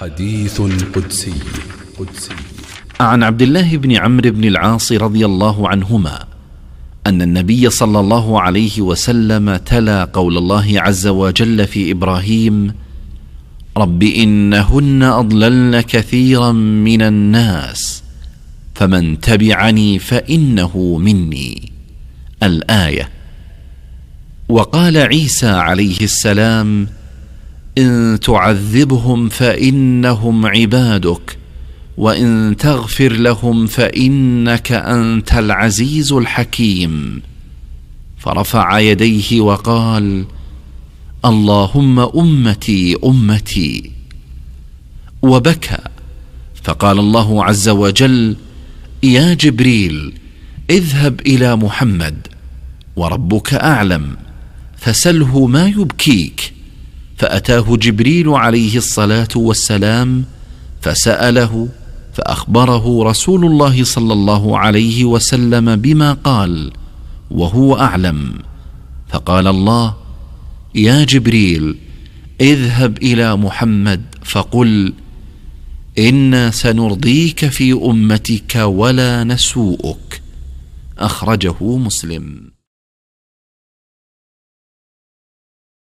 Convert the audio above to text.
حديث قدسي قدسي عن عبد الله بن عمرو بن العاص رضي الله عنهما ان النبي صلى الله عليه وسلم تلا قول الله عز وجل في ابراهيم رب انهن اضللن كثيرا من الناس فمن تبعني فانه مني الايه وقال عيسى عليه السلام ان تعذبهم فانهم عبادك وان تغفر لهم فانك انت العزيز الحكيم فرفع يديه وقال اللهم امتي امتي وبكى فقال الله عز وجل يا جبريل اذهب الى محمد وربك اعلم فسله ما يبكيك فأتاه جبريل عليه الصلاة والسلام فسأله فأخبره رسول الله صلى الله عليه وسلم بما قال وهو أعلم فقال الله يا جبريل اذهب إلى محمد فقل إنا سنرضيك في أمتك ولا نسوؤك أخرجه مسلم